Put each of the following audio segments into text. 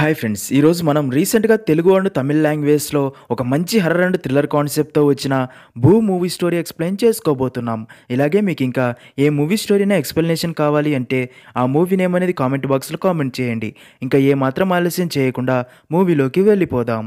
hi friends ఈరోజు మనం రీసెంట్గా తెలుగు అండ్ తమిళ్ లాంగ్వేజ్లో ఒక మంచి హర్రర్ అండ్ థ్రిల్లర్ కాన్సెప్ట్తో వచ్చిన భూ మూవీ స్టోరీ ఎక్స్ప్లెయిన్ చేసుకోబోతున్నాం ఇలాగే మీకు ఇంకా ఏ మూవీ స్టోరీనే ఎక్స్ప్లెనేషన్ కావాలి అంటే ఆ మూవీ నేమ్ అనేది కామెంట్ బాక్స్లో కామెంట్ చేయండి ఇంకా ఏ మాత్రం ఆలస్యం చేయకుండా మూవీలోకి వెళ్ళిపోదాం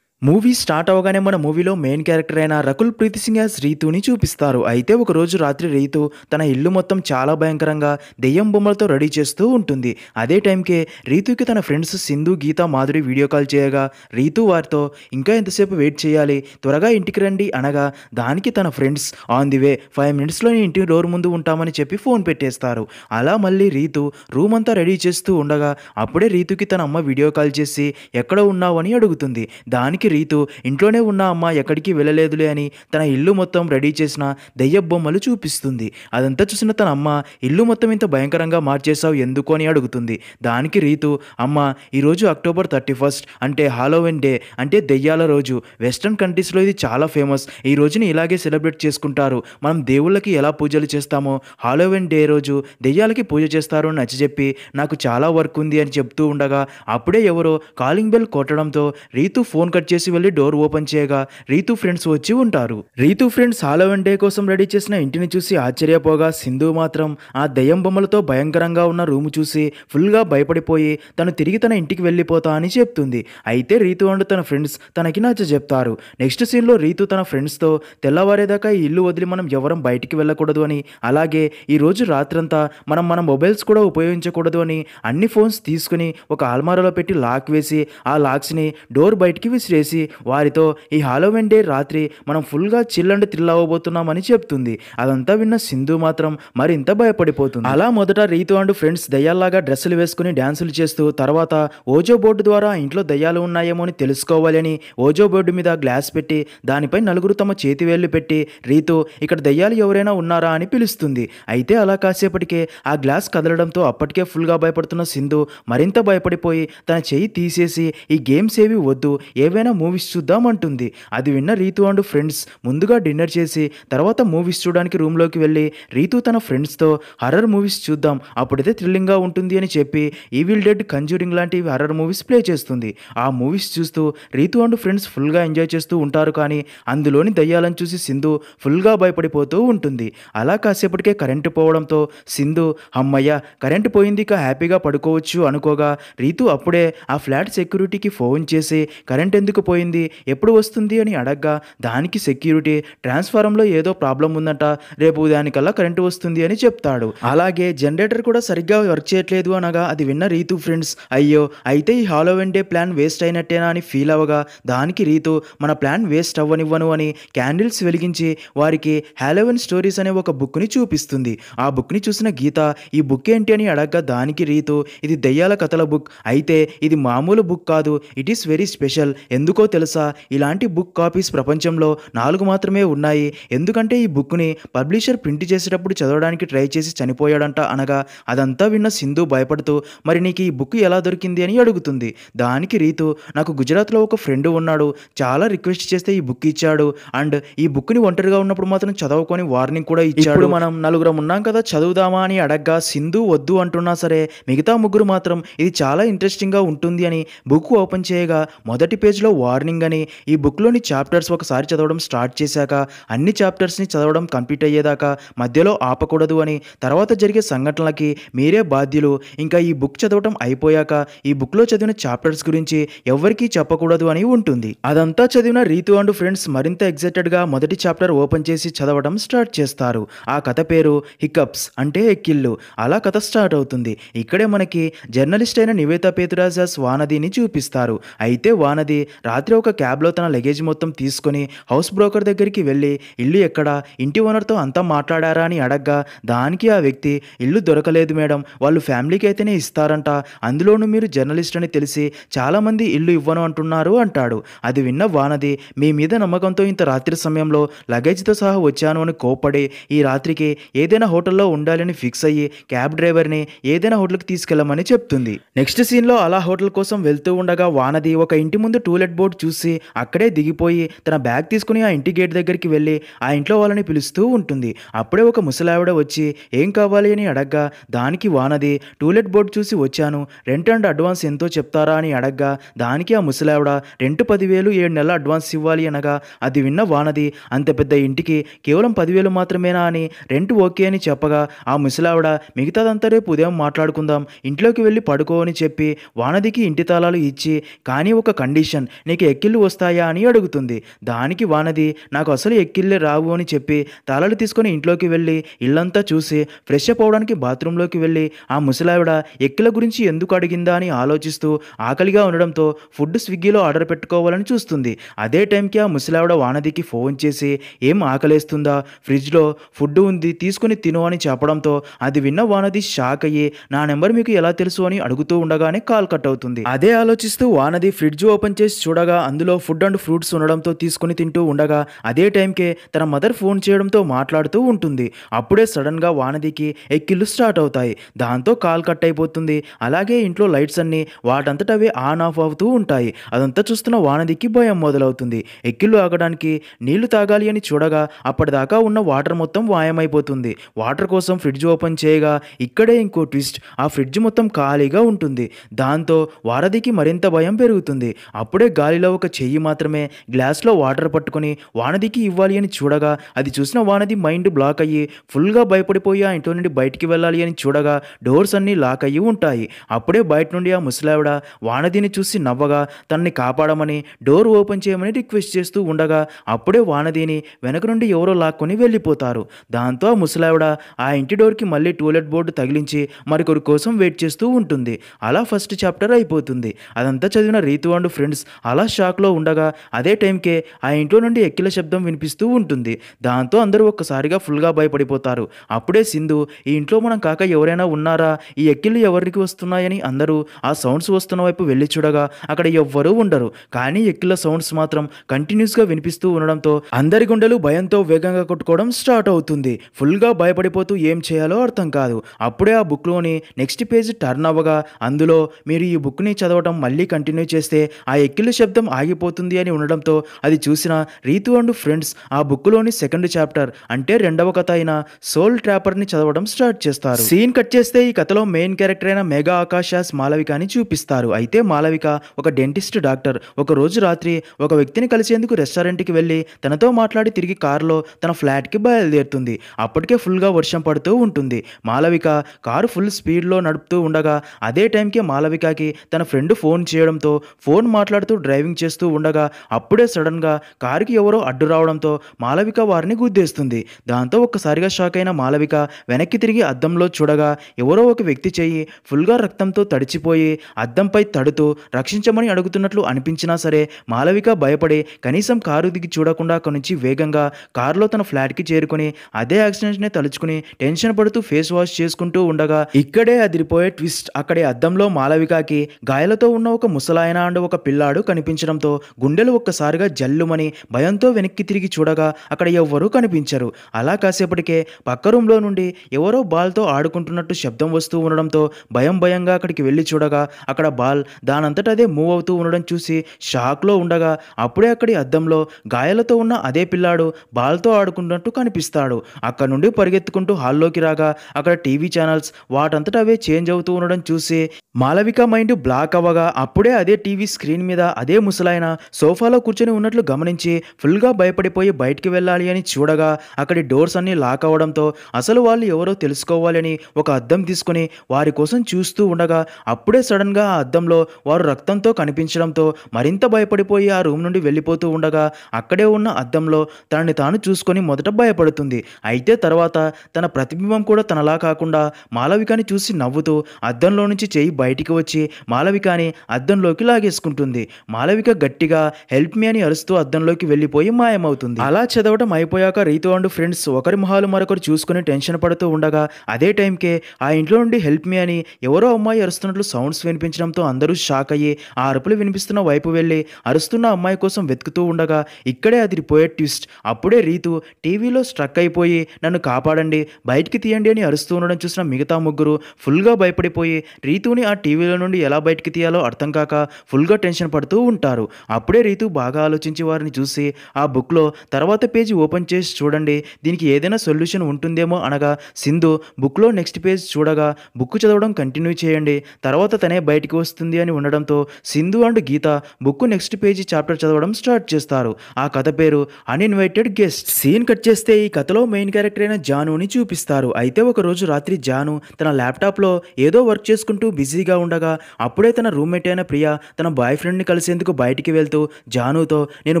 మూవీ స్టార్ట్ అవగానే మన మూవీలో మెయిన్ క్యారెక్టర్ అయిన రకుల్ ప్రీతి సింగ్ యాజ్ రీతుని చూపిస్తారు అయితే ఒకరోజు రాత్రి రీతు తన ఇల్లు మొత్తం చాలా భయంకరంగా దెయ్యం బొమ్మలతో రెడీ చేస్తూ ఉంటుంది అదే టైంకే రీతుకి తన friends Sindhu Geetha Madhuri video call చేయగా రీతు వారితో ఇంకా ఎంతసేపు వెయిట్ చేయాలి త్వరగా ఇంటికి రండి అనగా దానికి తన friends on the way five మినిట్స్లో నేను ఇంటి డోర్ ముందు ఉంటామని చెప్పి ఫోన్ పెట్టేస్తారు అలా మళ్ళీ రీతు రూమ్ అంతా రెడీ చేస్తూ ఉండగా అప్పుడే రీతుకి తన అమ్మ వీడియో కాల్ చేసి ఎక్కడ ఉన్నావని అడుగుతుంది దానికి రీతు ఇంట్లోనే ఉన్న అమ్మ ఎక్కడికి వెళ్ళలేదులే అని తన ఇల్లు మొత్తం రెడీ చేసిన దెయ్యబొమ్మలు చూపిస్తుంది అదంతా చూసిన తన అమ్మ ఇల్లు మొత్తం ఇంత భయంకరంగా మార్చేశావు ఎందుకు అని అడుగుతుంది దానికి రీతు అమ్మ ఈరోజు అక్టోబర్ థర్టీ ఫస్ట్ అంటే హాలోవెన్ డే అంటే దెయ్యాల రోజు వెస్ట్రన్ కంట్రీస్లో ఇది చాలా ఫేమస్ ఈ రోజుని ఇలాగే సెలబ్రేట్ చేసుకుంటారు మనం దేవుళ్ళకి ఎలా పూజలు చేస్తామో హాలోవెన్ డే రోజు దెయ్యాలకి పూజ చేస్తారు అని నచ్చజెప్పి నాకు చాలా వర్క్ ఉంది అని చెప్తూ ఉండగా అప్పుడే ఎవరో కాలింగ్ బెల్ కొట్టడంతో రీతు ఫోన్ కట్ చేసి చేసి వెళ్ళి డోర్ ఓపెన్ చేయగా రీతు ఫ్రెండ్స్ వచ్చి ఉంటారు రీతు ఫ్రెండ్స్ హాలోవెన్ డే కోసం రెడీ చేసిన ఇంటిని చూసి ఆశ్చర్యపోగా సింధు మాత్రం ఆ దయ్యం బొమ్మలతో భయంకరంగా ఉన్న రూమ్ చూసి ఫుల్గా భయపడిపోయి తను తిరిగి తన ఇంటికి వెళ్ళిపోతా అని చెప్తుంది అయితే రీతు అండ్ తన ఫ్రెండ్స్ తనకి నచ్చ చెప్తారు నెక్స్ట్ సీన్లో రీతు తన ఫ్రెండ్స్తో తెల్లవారేదాకా ఈ ఇల్లు వదిలి మనం ఎవరం బయటికి వెళ్ళకూడదు అని అలాగే ఈరోజు రాత్రంతా మనం మన మొబైల్స్ కూడా ఉపయోగించకూడదు అని అన్ని ఫోన్స్ తీసుకుని ఒక అల్మారాలో పెట్టి లాక్ వేసి ఆ లాక్స్ని డోర్ బయటికి విసిరేసి చేసి వారితో ఈ హాలోవెన్ డే రాత్రి మనం ఫుల్గా చిల్ అండ్ థ్రిల్ అవ్వబోతున్నామని చెప్తుంది అదంతా విన్న సింధు మాత్రం మరింత భయపడిపోతుంది అలా మొదట రీతు అండ్ ఫ్రెండ్స్ దయ్యాల్లాగా డ్రెస్సులు వేసుకుని డ్యాన్సులు చేస్తూ తర్వాత ఓజో బోర్డు ద్వారా ఇంట్లో దయ్యాలు ఉన్నాయేమో అని తెలుసుకోవాలని ఓజో బోర్డు మీద గ్లాస్ పెట్టి దానిపై నలుగురు తమ చేతివేళ్లు పెట్టి రీతు ఇక్కడ దయ్యాలు ఎవరైనా ఉన్నారా అని పిలుస్తుంది అయితే అలా కాసేపటికే ఆ గ్లాస్ కదలడంతో అప్పటికే ఫుల్గా భయపడుతున్న సింధు మరింత భయపడిపోయి తన చేయి తీసేసి ఈ గేమ్స్ ఏవి వద్దు ఏవైనా మూవీస్ చూద్దాం అంటుంది అది విన్న రీతు అండ్ ఫ్రెండ్స్ ముందుగా డిన్నర్ చేసి తర్వాత మూవీస్ చూడడానికి రూమ్లోకి వెళ్ళి రీతు తన ఫ్రెండ్స్తో హర్రర్ మూవీస్ చూద్దాం అప్పుడైతే థ్రిల్లింగ్గా ఉంటుంది అని చెప్పి ఈవిల్ డెడ్ కంజూరింగ్ లాంటి హర్రర్ మూవీస్ ప్లే చేస్తుంది ఆ మూవీస్ చూస్తూ రీతు అండ్ ఫ్రెండ్స్ ఫుల్గా ఎంజాయ్ చేస్తూ ఉంటారు కానీ అందులోని దయ్యాలను చూసి సింధు ఫుల్గా భయపడిపోతూ ఉంటుంది అలా కాసేపటికే కరెంటు పోవడంతో సింధు అమ్మయ్య కరెంటు పోయింది ఇక హ్యాపీగా పడుకోవచ్చు అనుకోగా రీతు అప్పుడే ఆ ఫ్లాట్ సెక్యూరిటీకి ఫోన్ చేసి కరెంట్ ఎందుకు పోయింది ఎప్పుడు వస్తుంది అని అడగ్గా దానికి సెక్యూరిటీ ట్రాన్స్ఫారంలో ఏదో ప్రాబ్లం ఉందట రేపు దానికల్లా కరెంటు వస్తుంది అని చెప్తాడు అలాగే జనరేటర్ కూడా సరిగ్గా వర్క్ చేయట్లేదు అనగా అది విన్న రీతు ఫ్రెండ్స్ అయ్యో అయితే ఈ హాలోవెన్ డే ప్లాన్ వేస్ట్ అయినట్టేనా అని ఫీల్ అవ్వగా దానికి రీతు మన ప్లాన్ వేస్ట్ అవ్వనివ్వను అని క్యాండిల్స్ వెలిగించి వారికి హాలోవెన్ స్టోరీస్ అనే ఒక బుక్ని చూపిస్తుంది ఆ బుక్ని చూసిన గీత ఈ బుక్ ఏంటి అని అడగ్గా దానికి రీతు ఇది దయ్యాల కథల బుక్ అయితే ఇది మామూలు బుక్ కాదు ఇట్ ఈస్ వెరీ స్పెషల్ ఎందుకు ఎందుకో తెలుసా ఇలాంటి బుక్ కాపీస్ ప్రపంచంలో నాలుగు మాత్రమే ఉన్నాయి ఎందుకంటే ఈ బుక్ని పబ్లిషర్ ప్రింట్ చేసేటప్పుడు చదవడానికి ట్రై చేసి చనిపోయాడంట అనగా అదంతా విన్న సింధు భయపడుతూ మరి నీకు ఈ బుక్ ఎలా దొరికింది అని అడుగుతుంది దానికి రీతు నాకు గుజరాత్లో ఒక ఫ్రెండ్ ఉన్నాడు చాలా రిక్వెస్ట్ చేస్తే ఈ బుక్ ఇచ్చాడు అండ్ ఈ బుక్ని ఒంటరిగా ఉన్నప్పుడు మాత్రం చదవుకొని వార్నింగ్ కూడా ఇచ్చాడు మనం నలుగురం ఉన్నాం కదా చదువుదామా అని అడగ్గా సింధు వద్దు అంటున్నా సరే మిగతా ముగ్గురు మాత్రం ఇది చాలా ఇంట్రెస్టింగ్గా ఉంటుంది అని బుక్ ఓపెన్ చేయగా మొదటి పేజ్లో వార్నింగ్ అని ఈ బుక్లోని చాప్టర్స్ ఒకసారి చదవడం స్టార్ట్ చేశాక అన్ని చాప్టర్స్ని చదవడం కంప్లీట్ అయ్యేదాకా మధ్యలో ఆపకూడదు అని తర్వాత జరిగే సంఘటనలకి మీరే బాధ్యులు ఇంకా ఈ బుక్ చదవటం అయిపోయాక ఈ బుక్లో చదివిన చాప్టర్స్ గురించి ఎవరికీ చెప్పకూడదు అని ఉంటుంది అదంతా చదివిన రీతు అండ్ ఫ్రెండ్స్ మరింత ఎగ్జైటెడ్గా మొదటి చాప్టర్ ఓపెన్ చేసి చదవడం స్టార్ట్ చేస్తారు ఆ కథ పేరు హికప్స్ అంటే ఎక్కిళ్ళు అలా కథ స్టార్ట్ అవుతుంది ఇక్కడే మనకి జర్నలిస్ట్ అయిన నివేత పేతురాజాస్ వానదిని చూపిస్తారు అయితే వానది రాత్రి ఒక క్యాబ్లో తన లగేజ్ మొత్తం తీసుకుని హౌస్ బ్రోకర్ దగ్గరికి వెళ్ళి ఇల్లు ఎక్కడ ఇంటి ఓనర్తో అంతా మాట్లాడారా అని అడగ్గా దానికి ఆ వ్యక్తి ఇల్లు దొరకలేదు మేడం వాళ్ళు ఫ్యామిలీకి అయితేనే ఇస్తారంట అందులోనూ మీరు జర్నలిస్ట్ అని తెలిసి చాలామంది ఇల్లు ఇవ్వను అంటున్నారు అంటాడు అది విన్న వానది మీ మీద నమ్మకంతో ఇంత రాత్రి సమయంలో లగేజ్తో సహా వచ్చాను అని కోపడి ఈ రాత్రికి ఏదైనా హోటల్లో ఉండాలని ఫిక్స్ అయ్యి క్యాబ్ డ్రైవర్ని ఏదైనా హోటల్కి తీసుకెళ్లమని చెప్తుంది నెక్స్ట్ సీన్లో అలా హోటల్ కోసం వెళ్తూ ఉండగా వానది ఒక ఇంటి ముందు టూలెట్ బోర్డు చూసి అక్కడే దిగిపోయి తన బ్యాగ్ తీసుకుని ఆ ఇంటి గేట్ దగ్గరికి వెళ్ళి ఆ ఇంట్లో వాళ్ళని పిలుస్తూ ఉంటుంది అప్పుడే ఒక ముసలావిడ వచ్చి ఏం కావాలి అని అడగ్గా దానికి వానది టూలెట్ బోర్డు చూసి వచ్చాను రెంట్ అండ్ అడ్వాన్స్ ఎంతో చెప్తారా అని అడగ్గా దానికి ఆ ముసలావిడ రెంట్ పదివేలు ఏడు నెలల అడ్వాన్స్ ఇవ్వాలి అనగా అది విన్న వానది అంత పెద్ద ఇంటికి కేవలం పదివేలు మాత్రమేనా అని రెంట్ ఓకే అని చెప్పగా ఆ ముసలావిడ మిగతాదంతా రేపు ఉదయం మాట్లాడుకుందాం ఇంట్లోకి వెళ్ళి పడుకో అని చెప్పి వానదికి ఇంటి తాళాలు ఇచ్చి కానీ ఒక కండిషన్ నీకు ఎక్కిళ్ళు వస్తాయా అని అడుగుతుంది దానికి వానది నాకు అసలు ఎక్కిళ్ళే రావు అని చెప్పి తాళాలు తీసుకొని ఇంట్లోకి వెళ్ళి ఇల్లంతా చూసి ఫ్రెష్ అప్ అవడానికి బాత్రూంలోకి వెళ్ళి ఆ ముసలావిడ ఎక్కిల గురించి ఎందుకు అడిగిందా అని ఆలోచిస్తూ ఆకలిగా ఉండడంతో ఫుడ్ స్విగ్గీలో ఆర్డర్ పెట్టుకోవాలని చూస్తుంది అదే టైంకి ఆ ముసలావిడ వానదికి ఫోన్ చేసి ఏం ఆకలేస్తుందా ఫ్రిడ్జ్లో ఫుడ్ ఉంది తీసుకుని తిను అని చెప్పడంతో అది విన్న వానది షాక్ అయ్యి నా నెంబర్ మీకు ఎలా తెలుసు అని అడుగుతూ ఉండగానే కాల్ కట్ అవుతుంది అదే ఆలోచిస్తూ వానది ఫ్రిడ్జ్ ఓపెన్ చేసి చూడ చూడగా అందులో ఫుడ్ అండ్ ఫ్రూట్స్ ఉండడంతో తీసుకుని తింటూ ఉండగా అదే టైంకే తన మదర్ ఫోన్ చేయడంతో మాట్లాడుతూ ఉంటుంది అప్పుడే సడన్గా వానదికి ఎక్కిళ్ళు స్టార్ట్ అవుతాయి దాంతో కాల్ కట్ అయిపోతుంది అలాగే ఇంట్లో లైట్స్ అన్నీ వాటంతటవే ఆన్ ఆఫ్ అవుతూ ఉంటాయి అదంతా చూస్తున్న వానదికి భయం మొదలవుతుంది ఎక్కిళ్ళు ఆగడానికి నీళ్లు తాగాలి అని చూడగా అప్పటిదాకా ఉన్న వాటర్ మొత్తం వాయమైపోతుంది వాటర్ కోసం ఫ్రిడ్జ్ ఓపెన్ చేయగా ఇక్కడే ఇంకో ట్విస్ట్ ఆ ఫ్రిడ్జ్ మొత్తం ఖాళీగా ఉంటుంది దాంతో వారధికి మరింత భయం పెరుగుతుంది అప్పుడే గాలి గాలిలో ఒక చెయ్యి మాత్రమే గ్లాస్లో వాటర్ పట్టుకుని వానదికి ఇవ్వాలి అని చూడగా అది చూసిన వానది మైండ్ బ్లాక్ అయ్యి ఫుల్గా భయపడిపోయి ఆ ఇంట్లో నుండి బయటికి వెళ్ళాలి అని చూడగా డోర్స్ అన్నీ లాక్ అయ్యి ఉంటాయి అప్పుడే బయట నుండి ఆ ముసలావిడ వానదిని చూసి నవ్వగా తనని కాపాడమని డోర్ ఓపెన్ చేయమని రిక్వెస్ట్ చేస్తూ ఉండగా అప్పుడే వానదిని వెనక నుండి ఎవరో లాక్కొని వెళ్ళిపోతారు దాంతో ఆ ముసలావిడ ఆ ఇంటి డోర్కి మళ్ళీ టూలెట్ బోర్డు తగిలించి మరికొరి కోసం వెయిట్ చేస్తూ ఉంటుంది అలా ఫస్ట్ చాప్టర్ అయిపోతుంది అదంతా చదివిన రీతు అండ్ ఫ్రెండ్స్ అలా చాలా షాక్లో ఉండగా అదే టైంకే ఆ ఇంట్లో నుండి ఎక్కిల శబ్దం వినిపిస్తూ ఉంటుంది దాంతో అందరూ ఒక్కసారిగా ఫుల్గా భయపడిపోతారు అప్పుడే సింధు ఈ ఇంట్లో మనం కాక ఎవరైనా ఉన్నారా ఈ ఎక్కిళ్ళు ఎవరికి వస్తున్నాయని అందరూ ఆ సౌండ్స్ వస్తున్న వైపు వెళ్ళి చూడగా అక్కడ ఎవ్వరూ ఉండరు కానీ ఎక్కిల సౌండ్స్ మాత్రం కంటిన్యూస్గా వినిపిస్తూ ఉండడంతో అందరి గుండెలు భయంతో వేగంగా కొట్టుకోవడం స్టార్ట్ అవుతుంది ఫుల్గా భయపడిపోతూ ఏం చేయాలో అర్థం కాదు అప్పుడే ఆ బుక్లోని నెక్స్ట్ పేజ్ టర్న్ అవ్వగా అందులో మీరు ఈ బుక్ని చదవటం మళ్ళీ కంటిన్యూ చేస్తే ఆ ఎక్కిళ్ళు నిశ్శబ్దం ఆగిపోతుంది అని ఉండడంతో అది చూసిన రీతు అండ్ ఫ్రెండ్స్ ఆ బుక్లోని సెకండ్ చాప్టర్ అంటే రెండవ కథ అయిన సోల్ ట్రాపర్ని చదవడం స్టార్ట్ చేస్తారు సీన్ కట్ చేస్తే ఈ కథలో మెయిన్ క్యారెక్టర్ అయిన మెగా ఆకాశాస్ అని చూపిస్తారు అయితే మాలవిక ఒక డెంటిస్ట్ డాక్టర్ ఒక రోజు రాత్రి ఒక వ్యక్తిని కలిసేందుకు రెస్టారెంట్కి వెళ్ళి తనతో మాట్లాడి తిరిగి కారులో తన ఫ్లాట్కి బయలుదేరుతుంది అప్పటికే ఫుల్గా వర్షం పడుతూ ఉంటుంది మాలవిక కారు ఫుల్ స్పీడ్లో నడుపుతూ ఉండగా అదే టైంకి మాలవికకి తన ఫ్రెండ్ ఫోన్ చేయడంతో ఫోన్ మాట్లాడుతూ డ్రైవింగ్ చేస్తూ ఉండగా అప్పుడే సడన్గా కారుకి ఎవరో అడ్డు రావడంతో మాలవిక వారిని గుద్దేస్తుంది దాంతో ఒక్కసారిగా షాక్ అయిన మాలవిక వెనక్కి తిరిగి అద్దంలో చూడగా ఎవరో ఒక వ్యక్తి చేయి ఫుల్గా రక్తంతో తడిచిపోయి అద్దంపై తడుతూ రక్షించమని అడుగుతున్నట్లు అనిపించినా సరే మాలవిక భయపడి కనీసం కారు దిగి చూడకుండా అక్కడి నుంచి వేగంగా కారులో తన ఫ్లాట్కి చేరుకుని అదే యాక్సిడెంట్నే తలుచుకుని టెన్షన్ పడుతూ ఫేస్ వాష్ చేసుకుంటూ ఉండగా ఇక్కడే అదిరిపోయే ట్విస్ట్ అక్కడే అద్దంలో మాలవికకి గాయాలతో ఉన్న ఒక ముసలాయన అండ్ ఒక పిల్లాడు కనిపి కనిపించడంతో గుండెలు ఒక్కసారిగా జల్లుమని భయంతో వెనక్కి తిరిగి చూడగా అక్కడ ఎవ్వరూ కనిపించరు అలా కాసేపటికే పక్క రూమ్లో నుండి ఎవరో బాల్తో ఆడుకుంటున్నట్టు శబ్దం వస్తూ ఉండడంతో భయం భయంగా అక్కడికి వెళ్ళి చూడగా అక్కడ బాల్ దానంతట అదే మూవ్ అవుతూ ఉండడం చూసి షాక్లో ఉండగా అప్పుడే అక్కడి అద్దంలో గాయాలతో ఉన్న అదే పిల్లాడు బాల్తో ఆడుకుంటున్నట్టు కనిపిస్తాడు అక్కడ నుండి పరిగెత్తుకుంటూ హాల్లోకి రాగా అక్కడ టీవీ ఛానల్స్ వాటంతటా అవే చేంజ్ అవుతూ ఉండడం చూసి మాలవిక మైండ్ బ్లాక్ అవ్వగా అప్పుడే అదే టీవీ స్క్రీన్ మీద అదే ముసలాయన సోఫాలో కూర్చొని ఉన్నట్లు గమనించి ఫుల్గా భయపడిపోయి బయటికి వెళ్ళాలి అని చూడగా అక్కడి డోర్స్ అన్నీ లాక్ అవడంతో అసలు వాళ్ళు ఎవరో తెలుసుకోవాలని ఒక అద్దం తీసుకుని వారి కోసం చూస్తూ ఉండగా అప్పుడే సడన్గా ఆ అద్దంలో వారు రక్తంతో కనిపించడంతో మరింత భయపడిపోయి ఆ రూమ్ నుండి వెళ్ళిపోతూ ఉండగా అక్కడే ఉన్న అద్దంలో తనని తాను చూసుకొని మొదట భయపడుతుంది అయితే తర్వాత తన ప్రతిబింబం కూడా తనలా కాకుండా మాలవికని చూసి నవ్వుతూ అద్దంలో నుంచి చేయి బయటికి వచ్చి మాలవికాని అద్దంలోకి లాగేసుకుంటుంది మాలవిక గట్టిగా హెల్ప్ మీ అని అరుస్తూ అద్దంలోకి వెళ్ళిపోయి మాయమవుతుంది అలా చదవడం అయిపోయాక రీతు అండ్ ఫ్రెండ్స్ ఒకరి మొహాలు మరొకరు చూసుకుని టెన్షన్ పడుతూ ఉండగా అదే టైంకే ఆ ఇంట్లో నుండి హెల్ప్ మీ అని ఎవరో అమ్మాయి అరుస్తున్నట్లు సౌండ్స్ వినిపించడంతో అందరూ షాక్ అయ్యి ఆ అరుపులు వినిపిస్తున్న వైపు వెళ్ళి అరుస్తున్న అమ్మాయి కోసం వెతుకుతూ ఉండగా ఇక్కడే అదిరిపోయే ట్విస్ట్ అప్పుడే రీతు టీవీలో స్ట్రక్ అయిపోయి నన్ను కాపాడండి బయటికి తీయండి అని అరుస్తూ ఉండడం చూసిన మిగతా ముగ్గురు ఫుల్గా భయపడిపోయి రీతుని ఆ టీవీలో నుండి ఎలా బయటికి తీయాలో అర్థం కాక ఫుల్గా టెన్షన్ పడుతూ ఉంటారు అప్పుడే రీతు బాగా ఆలోచించి వారిని చూసి ఆ బుక్లో తర్వాత పేజీ ఓపెన్ చేసి చూడండి దీనికి ఏదైనా సొల్యూషన్ ఉంటుందేమో అనగా సింధు బుక్లో నెక్స్ట్ పేజ్ చూడగా బుక్ చదవడం కంటిన్యూ చేయండి తర్వాత తనే బయటికి వస్తుంది అని ఉండడంతో Sindhu and Geetha book next page chapter చదవడం స్టార్ట్ చేస్తారు ఆ కథ పేరు అన్ఇన్వైటెడ్ గెస్ట్ సీన్ కట్ చేస్తే ఈ కథలో మెయిన్ క్యారెక్టర్ అయిన జానుని చూపిస్తారు అయితే ఒక రోజు రాత్రి జాను తన ల్యాప్టాప్లో ఏదో వర్క్ చేసుకుంటూ బిజీగా ఉండగా అప్పుడే తన రూమ్మేట్ అయిన ప్రియా తన బాయ్ ఫ్రెండ్ని కలిసి ఎందుకు బయటికి వెళ్తూ జానుతో నేను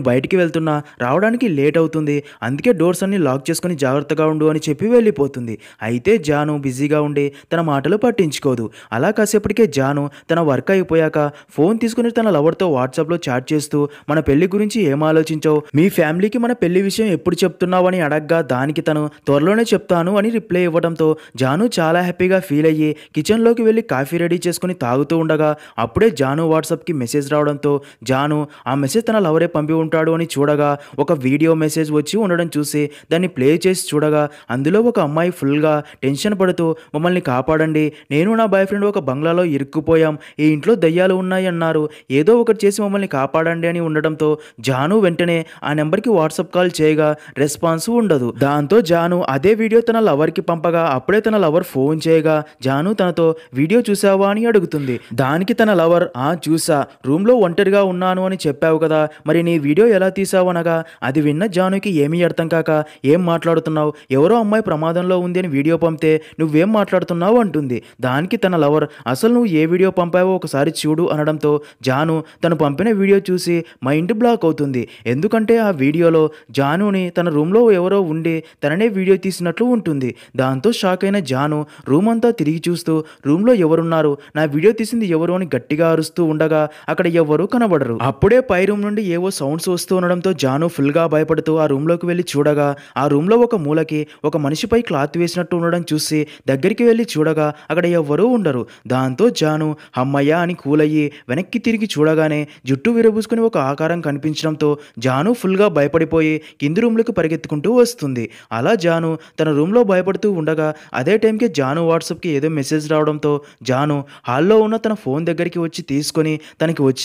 బయటికి వెళ్తున్నా రావడానికి లేట్ అవుతుంది అందుకే డోర్స్ అన్ని లాక్ చేసుకుని జాగ్రత్తగా ఉండు అని చెప్పి వెళ్ళిపోతుంది అయితే జాను బిజీగా ఉండి తన మాటలు పట్టించుకోదు అలా కాసేపటికే జాను తన వర్క్ అయిపోయాక ఫోన్ తీసుకుని తన లవర్తో వాట్సాప్లో చాట్ చేస్తూ మన పెళ్లి గురించి ఏం ఆలోచించావు మీ ఫ్యామిలీకి మన పెళ్లి విషయం ఎప్పుడు చెప్తున్నావు అని అడగ్గా దానికి తను త్వరలోనే చెప్తాను అని రిప్లై ఇవ్వడంతో జాను చాలా హ్యాపీగా ఫీల్ అయ్యి కిచెన్లోకి వెళ్ళి కాఫీ రెడీ చేసుకుని తాగుతూ ఉండగా అప్పుడే జాను వాట్సాప్కి మెసేజ్ రావడంతో జాను ఆ మెసేజ్ తన లవరే పంపి ఉంటాడు అని చూడగా ఒక వీడియో మెసేజ్ వచ్చి ఉండడం చూసి దాన్ని ప్లే చేసి చూడగా అందులో ఒక అమ్మాయి ఫుల్గా టెన్షన్ పడుతూ మమ్మల్ని కాపాడండి నేను నా బాయ్ ఫ్రెండ్ ఒక బంగ్లాలో ఇరుక్కుపోయాం ఈ ఇంట్లో దయ్యాలు ఉన్నాయి అన్నారు ఏదో ఒకటి చేసి మమ్మల్ని కాపాడండి అని ఉండడంతో జాను వెంటనే ఆ నెంబర్కి వాట్సాప్ కాల్ చేయగా రెస్పాన్స్ ఉండదు దాంతో జాను అదే వీడియో తన లవర్కి పంపగా అప్పుడే తన లవర్ ఫోన్ చేయగా జాను తనతో వీడియో చూసావా అని అడుగుతుంది దానికి తన లవర్ ఆ చూసా రూమ్లో ఒంటరిగా బిజీగా ఉన్నాను అని చెప్పావు కదా మరి నీ వీడియో ఎలా తీసావు అనగా అది విన్న జానుకి ఏమీ అర్థం కాక ఏం మాట్లాడుతున్నావు ఎవరో అమ్మాయి ప్రమాదంలో ఉంది అని వీడియో పంపితే నువ్వేం మాట్లాడుతున్నావు అంటుంది దానికి తన లవర్ అసలు నువ్వు ఏ వీడియో పంపావో ఒకసారి చూడు అనడంతో జాను తను పంపిన వీడియో చూసి మైండ్ బ్లాక్ అవుతుంది ఎందుకంటే ఆ వీడియోలో జానుని తన రూమ్లో ఎవరో ఉండి తననే వీడియో తీసినట్లు ఉంటుంది దాంతో షాక్ అయిన జాను రూమ్ అంతా తిరిగి చూస్తూ రూమ్లో ఎవరున్నారు నా వీడియో తీసింది ఎవరు అని గట్టిగా అరుస్తూ ఉండగా అక్కడ ఎవరూ కనబడరు అప్పుడే పై రూమ్ నుండి ఏవో సౌండ్స్ వస్తూ ఉండడంతో జాను ఫుల్గా భయపడుతూ ఆ రూమ్లోకి వెళ్ళి చూడగా ఆ రూమ్లో ఒక మూలకి ఒక మనిషిపై క్లాత్ వేసినట్టు ఉండడం చూసి దగ్గరికి వెళ్ళి చూడగా అక్కడ ఎవ్వరూ ఉండరు దాంతో జాను అమ్మయ్య అని కూలయ్యి వెనక్కి తిరిగి చూడగానే జుట్టు విరబూసుకుని ఒక ఆకారం కనిపించడంతో జాను ఫుల్గా భయపడిపోయి కింది రూమ్లకు పరిగెత్తుకుంటూ వస్తుంది అలా జాను తన రూమ్లో భయపడుతూ ఉండగా అదే టైంకి జాను వాట్సాప్కి ఏదో మెసేజ్ రావడంతో జాను హాల్లో ఉన్న తన ఫోన్ దగ్గరికి వచ్చి తీసుకొని తనకి వచ్చిన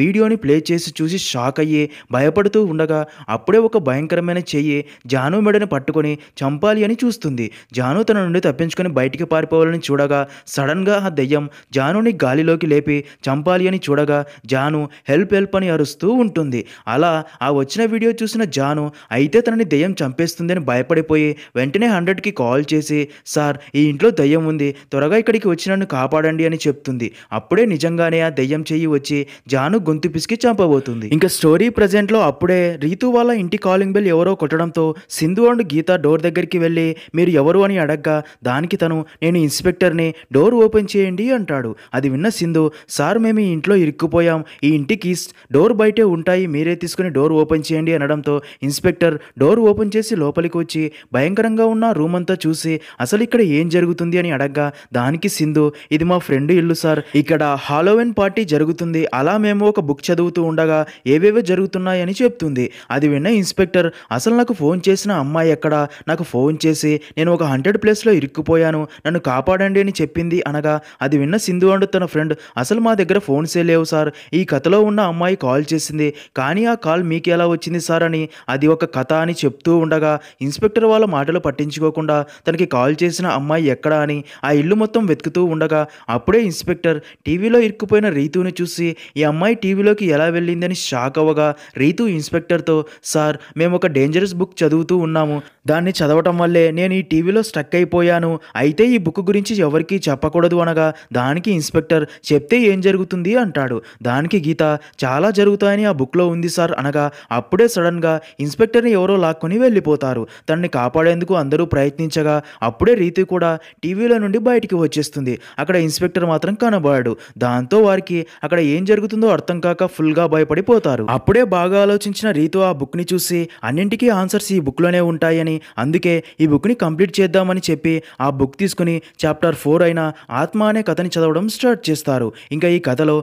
వీడియోని ప్లే చేసి చూసి షాక్ అయ్యి భయపడుతూ ఉండగా అప్పుడే ఒక భయంకరమైన చెయ్యి జాను మెడను పట్టుకొని చంపాలి అని చూస్తుంది జాను తన నుండి తప్పించుకొని బయటికి పారిపోవాలని చూడగా సడన్గా ఆ దెయ్యం జానుని గాలిలోకి లేపి చంపాలి అని చూడగా జాను హెల్ప్ హెల్ప్ అని అరుస్తూ ఉంటుంది అలా ఆ వచ్చిన వీడియో చూసిన జాను అయితే తనని దెయ్యం చంపేస్తుందని భయపడిపోయి వెంటనే హండ్రెడ్కి కాల్ చేసి సార్ ఈ ఇంట్లో దెయ్యం ఉంది త్వరగా ఇక్కడికి వచ్చి నన్ను కాపాడండి అని చెప్తుంది అప్పుడే నిజంగానే ఆ దెయ్యం చెయ్యి వచ్చి జాను గొంతు పిసికి చంపబోతుంది ఇంకా స్టోరీ ప్రజెంట్ లో అప్పుడే రీతు వాళ్ళ ఇంటి కాలింగ్ బెల్ ఎవరో కొట్టడంతో సింధు అండ్ గీత డోర్ దగ్గరికి వెళ్ళి మీరు ఎవరు అని అడగ్గా దానికి తను నేను ఇన్స్పెక్టర్ని డోర్ ఓపెన్ చేయండి అంటాడు అది విన్న సింధు సార్ మేము ఈ ఇంట్లో ఇరుక్కుపోయాం ఈ ఇంటికి డోర్ బయటే ఉంటాయి మీరే తీసుకుని డోర్ ఓపెన్ చేయండి అనడంతో ఇన్స్పెక్టర్ డోర్ ఓపెన్ చేసి లోపలికి వచ్చి భయంకరంగా ఉన్న రూమ్ అంతా చూసి అసలు ఇక్కడ ఏం జరుగుతుంది అని అడగ్గా దానికి సింధు ఇది మా ఫ్రెండ్ ఇల్లు సార్ ఇక్కడ హాలోవెన్ పార్టీ జరుగుతుంది అలా మేము ఒక బుక్ చదువుతూ ఉండగా ఏవేవో జరుగుతున్నాయని చెప్తుంది అది విన్న ఇన్స్పెక్టర్ అసలు నాకు ఫోన్ చేసిన అమ్మాయి ఎక్కడ నాకు ఫోన్ చేసి నేను ఒక హండ్రెడ్ ప్లేస్లో ఇరుక్కుపోయాను నన్ను కాపాడండి అని చెప్పింది అనగా అది విన్న సింధు అండ్ తన ఫ్రెండ్ అసలు మా దగ్గర ఫోన్సే లేవు సార్ ఈ కథలో ఉన్న అమ్మాయి కాల్ చేసింది కానీ ఆ కాల్ మీకు ఎలా వచ్చింది సార్ అని అది ఒక కథ అని చెప్తూ ఉండగా ఇన్స్పెక్టర్ వాళ్ళ మాటలు పట్టించుకోకుండా తనకి కాల్ చేసిన అమ్మాయి ఎక్కడా అని ఆ ఇల్లు మొత్తం వెతుకుతూ ఉండగా అప్పుడే ఇన్స్పెక్టర్ టీవీలో ఇరుక్కుపోయిన రీతుని చూసి ఈ అమ్మాయి టీవీలోకి ఎలా వెళ్ళిందని షాక్ అవ్వగా రీతు ఇన్స్పెక్టర్తో సార్ మేము ఒక డేంజరస్ బుక్ చదువుతూ ఉన్నాము దాన్ని చదవటం వల్లే నేను ఈ టీవీలో స్ట్రక్ అయిపోయాను అయితే ఈ బుక్ గురించి ఎవరికీ చెప్పకూడదు అనగా దానికి ఇన్స్పెక్టర్ చెప్తే ఏం జరుగుతుంది అంటాడు దానికి గీత చాలా జరుగుతాయని ఆ బుక్లో ఉంది సార్ అనగా అప్పుడే సడన్గా ఇన్స్పెక్టర్ని ఎవరో లాక్కొని వెళ్ళిపోతారు తనని కాపాడేందుకు అందరూ ప్రయత్నించగా అప్పుడే రీతి కూడా టీవీలో నుండి బయటికి వచ్చేస్తుంది అక్కడ ఇన్స్పెక్టర్ మాత్రం కనబడాడు దాంతో వారికి అక్కడ ఏం జరుగుతుందో అర్థం అర్థం కాక ఫుల్గా భయపడిపోతారు అప్పుడే బాగా ఆలోచించిన రీతు ఆ బుక్ని చూసి అన్నింటికీ ఆన్సర్స్ ఈ బుక్లోనే ఉంటాయని అందుకే ఈ బుక్ని కంప్లీట్ చేద్దామని చెప్పి ఆ బుక్ తీసుకుని చాప్టర్ ఫోర్ అయిన ఆత్మ అనే కథని చదవడం స్టార్ట్ చేస్తారు ఇంకా ఈ కథలో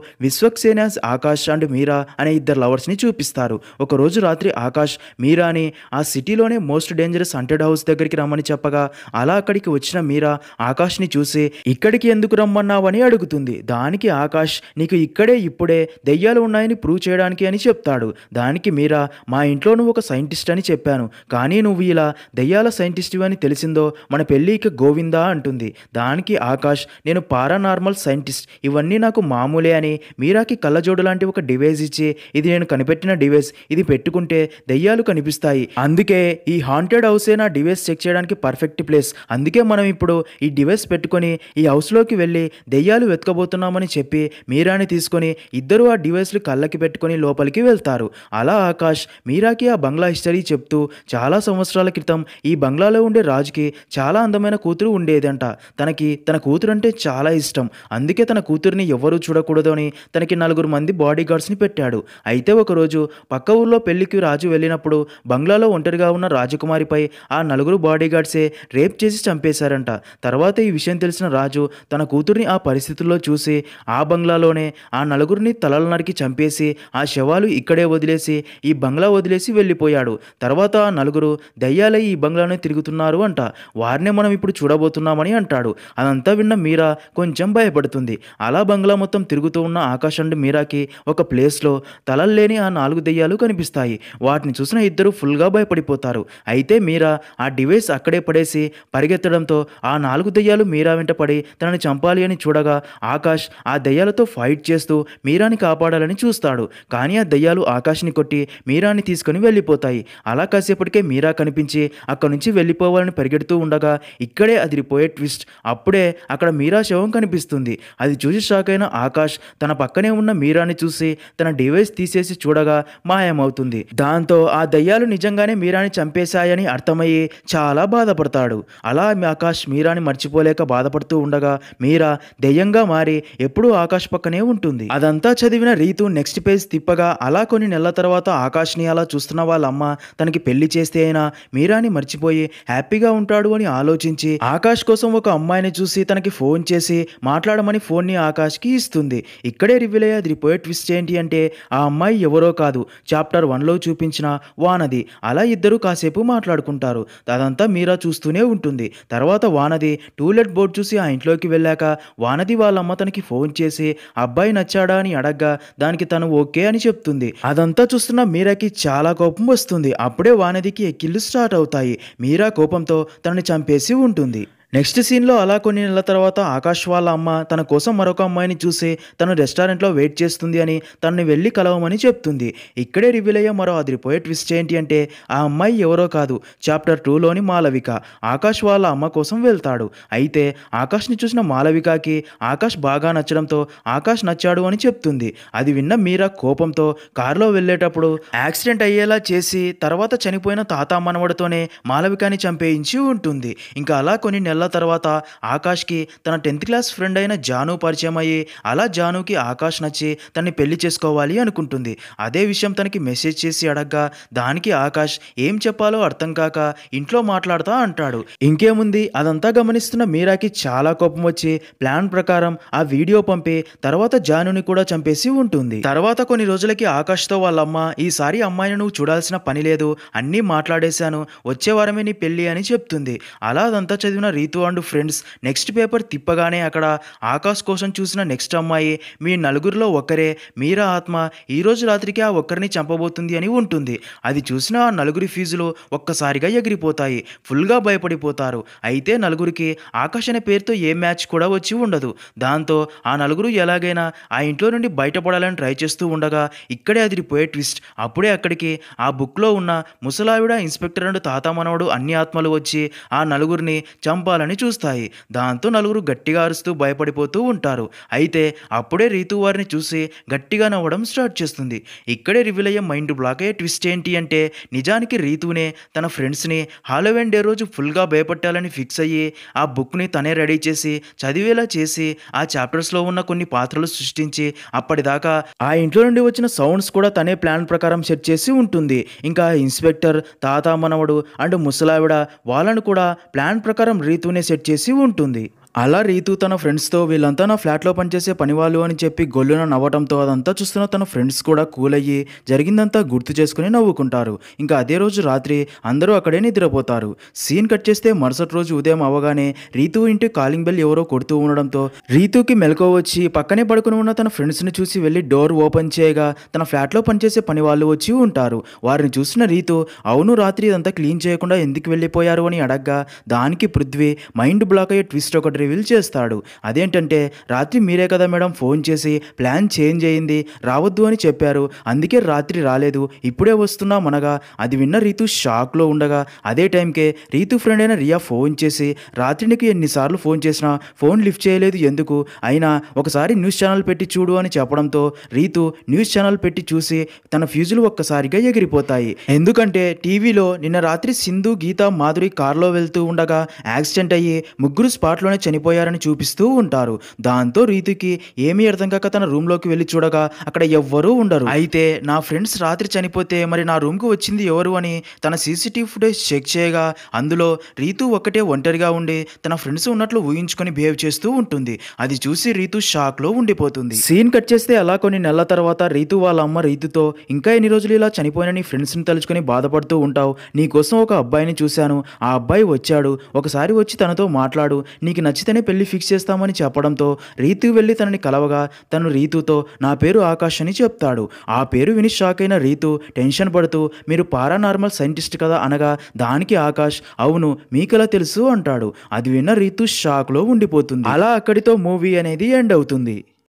సేనాస్ ఆకాష్ అండ్ మీరా అనే ఇద్దరు లవర్స్ని చూపిస్తారు ఒకరోజు రాత్రి ఆకాష్ మీరాని ఆ సిటీలోనే మోస్ట్ డేంజరస్ హంటెడ్ హౌస్ దగ్గరికి రమ్మని చెప్పగా అలా అక్కడికి వచ్చిన మీరా ఆకాష్ని చూసి ఇక్కడికి ఎందుకు రమ్మన్నావని అడుగుతుంది దానికి ఆకాష్ నీకు ఇక్కడే ఇప్పుడే దెయ్యం దయ్యాలు ఉన్నాయని ప్రూవ్ చేయడానికి అని చెప్తాడు దానికి మీరా మా ఇంట్లో నువ్వు ఒక సైంటిస్ట్ అని చెప్పాను కానీ నువ్వు ఇలా దెయ్యాల సైంటిస్ట్ అని తెలిసిందో మన పెళ్ళికి గోవిందా అంటుంది దానికి ఆకాష్ నేను పారానార్మల్ సైంటిస్ట్ ఇవన్నీ నాకు మామూలే అని మీరాకి కళ్ళజోడు లాంటి ఒక డివైస్ ఇచ్చి ఇది నేను కనిపెట్టిన డివైస్ ఇది పెట్టుకుంటే దెయ్యాలు కనిపిస్తాయి అందుకే ఈ హాంటెడ్ హౌసే నా డివైస్ చెక్ చేయడానికి పర్ఫెక్ట్ ప్లేస్ అందుకే మనం ఇప్పుడు ఈ డివైస్ పెట్టుకొని ఈ హౌస్లోకి వెళ్ళి దెయ్యాలు వెతకబోతున్నామని చెప్పి మీరాని తీసుకొని ఇద్దరు ఆ డివైస్ డివైస్లు కళ్ళకి పెట్టుకుని లోపలికి వెళ్తారు అలా ఆకాష్ మీరాకి ఆ బంగ్లా హిస్టరీ చెప్తూ చాలా సంవత్సరాల క్రితం ఈ బంగ్లాలో ఉండే రాజుకి చాలా అందమైన కూతురు ఉండేదంట తనకి తన కూతురు అంటే చాలా ఇష్టం అందుకే తన కూతురిని ఎవరూ చూడకూడదు అని తనకి నలుగురు మంది బాడీ గార్డ్స్ని పెట్టాడు అయితే ఒకరోజు పక్క ఊర్లో పెళ్లికి రాజు వెళ్ళినప్పుడు బంగ్లాలో ఒంటరిగా ఉన్న రాజకుమారిపై ఆ నలుగురు బాడీ గార్డ్సే రేప్ చేసి చంపేశారంట తర్వాత ఈ విషయం తెలిసిన రాజు తన కూతుర్ని ఆ పరిస్థితుల్లో చూసి ఆ బంగ్లాలోనే ఆ నలుగురిని తలల పల్నాడికి చంపేసి ఆ శవాలు ఇక్కడే వదిలేసి ఈ బంగ్లా వదిలేసి వెళ్ళిపోయాడు తర్వాత నలుగురు దయ్యాలై ఈ బంగ్లానే తిరుగుతున్నారు అంట వారినే మనం ఇప్పుడు చూడబోతున్నామని అంటాడు అదంతా విన్న మీరా కొంచెం భయపడుతుంది అలా బంగ్లా మొత్తం తిరుగుతూ ఉన్న ఆకాశం మీరాకి ఒక ప్లేస్లో తలలు లేని ఆ నాలుగు దెయ్యాలు కనిపిస్తాయి వాటిని చూసిన ఇద్దరు ఫుల్గా భయపడిపోతారు అయితే మీరా ఆ డివైస్ అక్కడే పడేసి పరిగెత్తడంతో ఆ నాలుగు దెయ్యాలు మీరా వెంట పడి తనని చంపాలి అని చూడగా ఆకాష్ ఆ దెయ్యాలతో ఫైట్ చేస్తూ మీరాని కాపాడు కాపాడాలని చూస్తాడు కానీ ఆ దయ్యాలు ఆకాశ్ని కొట్టి మీరాని తీసుకుని వెళ్ళిపోతాయి అలా కాసేపటికే మీరా కనిపించి అక్కడి నుంచి వెళ్ళిపోవాలని పరిగెడుతూ ఉండగా ఇక్కడే అదిరిపోయే ట్విస్ట్ అప్పుడే అక్కడ మీరా శవం కనిపిస్తుంది అది చూసి షాక్ అయిన ఆకాష్ తన పక్కనే ఉన్న మీరాని చూసి తన డివైస్ తీసేసి చూడగా మాయమవుతుంది దాంతో ఆ దయ్యాలు నిజంగానే మీరాని చంపేశాయని అర్థమయ్యి చాలా బాధపడతాడు అలా ఆకాష్ మీరాని మర్చిపోలేక బాధపడుతూ ఉండగా మీరా దెయ్యంగా మారి ఎప్పుడూ ఆకాష్ పక్కనే ఉంటుంది అదంతా చదివిన రీతు నెక్స్ట్ పేజ్ తిప్పగా అలా కొన్ని నెలల తర్వాత ఆకాశ్ని అలా చూస్తున్న వాళ్ళమ్మ తనకి పెళ్లి చేస్తే అయినా మీరాని మర్చిపోయి హ్యాపీగా ఉంటాడు అని ఆలోచించి ఆకాష్ కోసం ఒక అమ్మాయిని చూసి తనకి ఫోన్ చేసి మాట్లాడమని ఫోన్ని ఆకాష్కి ఇస్తుంది ఇక్కడే రివీల్ అయ్యే పోయే ట్విస్ట్ ఏంటి అంటే ఆ అమ్మాయి ఎవరో కాదు చాప్టర్ వన్లో చూపించిన వానది అలా ఇద్దరు కాసేపు మాట్లాడుకుంటారు అదంతా మీరా చూస్తూనే ఉంటుంది తర్వాత వానది టూలెట్ బోర్డు చూసి ఆ ఇంట్లోకి వెళ్ళాక వానది వాళ్ళ అమ్మ తనకి ఫోన్ చేసి అబ్బాయి నచ్చాడా అని అడగ్గా దానికి తను ఓకే అని చెప్తుంది అదంతా చూస్తున్న మీరాకి చాలా కోపం వస్తుంది అప్పుడే వానదికి ఎక్కిళ్ళు స్టార్ట్ అవుతాయి మీరా కోపంతో తనని చంపేసి ఉంటుంది నెక్స్ట్ సీన్లో అలా కొన్ని నెలల తర్వాత ఆకాష్ వాళ్ళ అమ్మ తన కోసం మరొక అమ్మాయిని చూసి తను రెస్టారెంట్లో వెయిట్ చేస్తుంది అని తనని వెళ్ళి కలవమని చెప్తుంది ఇక్కడే రివీల్ అయ్యే మరో అదిరిపోయే ట్విస్ట్ ఏంటి అంటే ఆ అమ్మాయి ఎవరో కాదు చాప్టర్ టూలోని మాలవిక ఆకాష్ వాళ్ళ అమ్మ కోసం వెళ్తాడు అయితే ఆకాష్ని చూసిన మాలవికకి ఆకాష్ బాగా నచ్చడంతో ఆకాష్ నచ్చాడు అని చెప్తుంది అది విన్న మీరా కోపంతో కారులో వెళ్ళేటప్పుడు యాక్సిడెంట్ అయ్యేలా చేసి తర్వాత చనిపోయిన తాత మనవడితోనే మాలవికని చంపేయించి ఉంటుంది ఇంకా అలా కొన్ని నెలల నెలల తర్వాత ఆకాష్కి తన టెన్త్ క్లాస్ ఫ్రెండ్ అయిన జాను పరిచయం అయ్యి అలా జానుకి ఆకాష్ నచ్చి తనని పెళ్లి చేసుకోవాలి అనుకుంటుంది అదే విషయం తనకి మెసేజ్ చేసి అడగ్గా దానికి ఆకాష్ ఏం చెప్పాలో అర్థం కాక ఇంట్లో మాట్లాడతా అంటాడు ఇంకేముంది అదంతా గమనిస్తున్న మీరాకి చాలా కోపం వచ్చి ప్లాన్ ప్రకారం ఆ వీడియో పంపి తర్వాత జానుని కూడా చంపేసి ఉంటుంది తర్వాత కొన్ని రోజులకి ఆకాష్తో వాళ్ళమ్మ ఈసారి అమ్మాయిని నువ్వు చూడాల్సిన పని లేదు అన్నీ మాట్లాడేశాను వచ్చే వారమే నీ పెళ్ళి అని చెప్తుంది అలా అదంతా చదివిన Riti Neetu and friends next paper తిప్పగానే అక్కడ ఆకాష్ కోసం చూసిన నెక్స్ట్ అమ్మాయి మీ నలుగురిలో ఒకరే మీరా ఆత్మ ఈరోజు రాత్రికి ఆ ఒక్కరిని చంపబోతుంది అని ఉంటుంది అది చూసిన ఆ నలుగురి ఫీజులు ఒక్కసారిగా ఎగిరిపోతాయి ఫుల్గా భయపడిపోతారు అయితే నలుగురికి ఆకాశ్ అనే పేరుతో ఏ మ్యాచ్ కూడా వచ్చి ఉండదు దాంతో ఆ నలుగురు ఎలాగైనా ఆ ఇంట్లో నుండి బయటపడాలని ట్రై చేస్తూ ఉండగా ఇక్కడే అదిరిపోయే ట్విస్ట్ అప్పుడే అక్కడికి ఆ బుక్లో ఉన్న ముసలావిడ ఇన్స్పెక్టర్ అండ్ తాత మనవడు అన్ని ఆత్మలు వచ్చి ఆ నలుగురిని చంపాలని కావాలని చూస్తాయి దాంతో నలుగురు గట్టిగా అరుస్తూ భయపడిపోతూ ఉంటారు అయితే అప్పుడే రీతు వారిని చూసి గట్టిగా నవ్వడం స్టార్ట్ చేస్తుంది ఇక్కడే రివీల్ అయ్యే మైండ్ బ్లాక్ అయ్యే ట్విస్ట్ ఏంటి అంటే నిజానికి రీతునే తన ఫ్రెండ్స్ని హాలోవెన్ డే రోజు ఫుల్గా భయపెట్టాలని ఫిక్స్ అయ్యి ఆ బుక్ని తనే రెడీ చేసి చదివేలా చేసి ఆ చాప్టర్స్లో ఉన్న కొన్ని పాత్రలు సృష్టించి అప్పటిదాకా ఆ ఇంట్లో నుండి వచ్చిన సౌండ్స్ కూడా తనే ప్లాన్ ప్రకారం సెట్ చేసి ఉంటుంది ఇంకా ఇన్స్పెక్టర్ తాత మనవడు అండ్ ముసలావిడ వాళ్ళను కూడా ప్లాన్ ప్రకారం రీతు సెట్ చేసి ఉంటుంది అలా రీతు తన ఫ్రెండ్స్తో వీళ్ళంతా నా ఫ్లాట్లో పనిచేసే పనివాళ్ళు అని చెప్పి గొల్లున నవ్వటంతో అదంతా చూస్తున్న తన ఫ్రెండ్స్ కూడా కూల్ అయ్యి జరిగిందంతా గుర్తు చేసుకుని నవ్వుకుంటారు ఇంకా అదే రోజు రాత్రి అందరూ అక్కడే నిద్రపోతారు సీన్ కట్ చేస్తే మరుసటి రోజు ఉదయం అవగానే రీతు ఇంటి కాలింగ్ బెల్ ఎవరో కొడుతూ ఉండడంతో రీతుకి మెలకు వచ్చి పక్కనే పడుకుని ఉన్న తన ఫ్రెండ్స్ని చూసి వెళ్ళి డోర్ ఓపెన్ చేయగా తన ఫ్లాట్లో పనిచేసే పనివాళ్ళు వచ్చి ఉంటారు వారిని చూసిన రీతు అవును రాత్రి ఇదంతా క్లీన్ చేయకుండా ఎందుకు వెళ్ళిపోయారు అని అడగ్గా దానికి పృథ్వీ మైండ్ బ్లాక్ అయ్యే ట్విస్ట్ ఒకటి రివీల్ చేస్తాడు అదేంటంటే రాత్రి మీరే కదా మేడం ఫోన్ చేసి ప్లాన్ చేంజ్ అయింది రావద్దు అని చెప్పారు అందుకే రాత్రి రాలేదు ఇప్పుడే వస్తున్నాం అనగా అది విన్న రీతు షాక్లో ఉండగా అదే టైంకే రీతు ఫ్రెండ్ అయిన రియా ఫోన్ చేసి రాత్రినికి ఎన్నిసార్లు ఫోన్ చేసినా ఫోన్ లిఫ్ట్ చేయలేదు ఎందుకు అయినా ఒకసారి న్యూస్ ఛానల్ పెట్టి చూడు అని చెప్పడంతో రీతు న్యూస్ ఛానల్ పెట్టి చూసి తన ఫ్యూజులు ఒక్కసారిగా ఎగిరిపోతాయి ఎందుకంటే టీవీలో నిన్న రాత్రి సింధు గీత మాధురి కారులో వెళ్తూ ఉండగా యాక్సిడెంట్ అయ్యి ముగ్గురు స్పాట్లోనే చనిపోయారని చూపిస్తూ ఉంటారు దాంతో రీతుకి ఏమీ అర్థం కాక తన రూమ్లోకి వెళ్ళి చూడగా అక్కడ ఎవ్వరూ ఉండరు అయితే నా ఫ్రెండ్స్ రాత్రి చనిపోతే మరి నా రూమ్కి వచ్చింది ఎవరు అని తన సీసీటీవీ ఫుటేజ్ చెక్ చేయగా అందులో రీతు ఒక్కటే ఒంటరిగా ఉండి తన ఫ్రెండ్స్ ఉన్నట్లు ఊహించుకొని బిహేవ్ చేస్తూ ఉంటుంది అది చూసి రీతు షాక్లో ఉండిపోతుంది సీన్ కట్ చేస్తే అలా కొన్ని నెలల తర్వాత రీతు వాళ్ళ అమ్మ రీతుతో ఇంకా ఎన్ని రోజులు ఇలా చనిపోయిన నీ ఫ్రెండ్స్ని తలుచుకొని బాధపడుతూ ఉంటావు నీకోసం ఒక అబ్బాయిని చూశాను ఆ అబ్బాయి వచ్చాడు ఒకసారి వచ్చి తనతో మాట్లాడు నీకు నచ్చి ఖచ్చితంగా పెళ్లి ఫిక్స్ చేస్తామని చెప్పడంతో రీతు వెళ్ళి తనని కలవగా తను రీతుతో నా పేరు ఆకాష్ అని చెప్తాడు ఆ పేరు విని షాక్ అయిన రీతు టెన్షన్ పడుతూ మీరు పారానార్మల్ సైంటిస్ట్ కదా అనగా దానికి ఆకాష్ అవును మీకెలా తెలుసు అంటాడు అది విన్న రీతు షాక్లో ఉండిపోతుంది అలా అక్కడితో మూవీ అనేది ఎండ్ అవుతుంది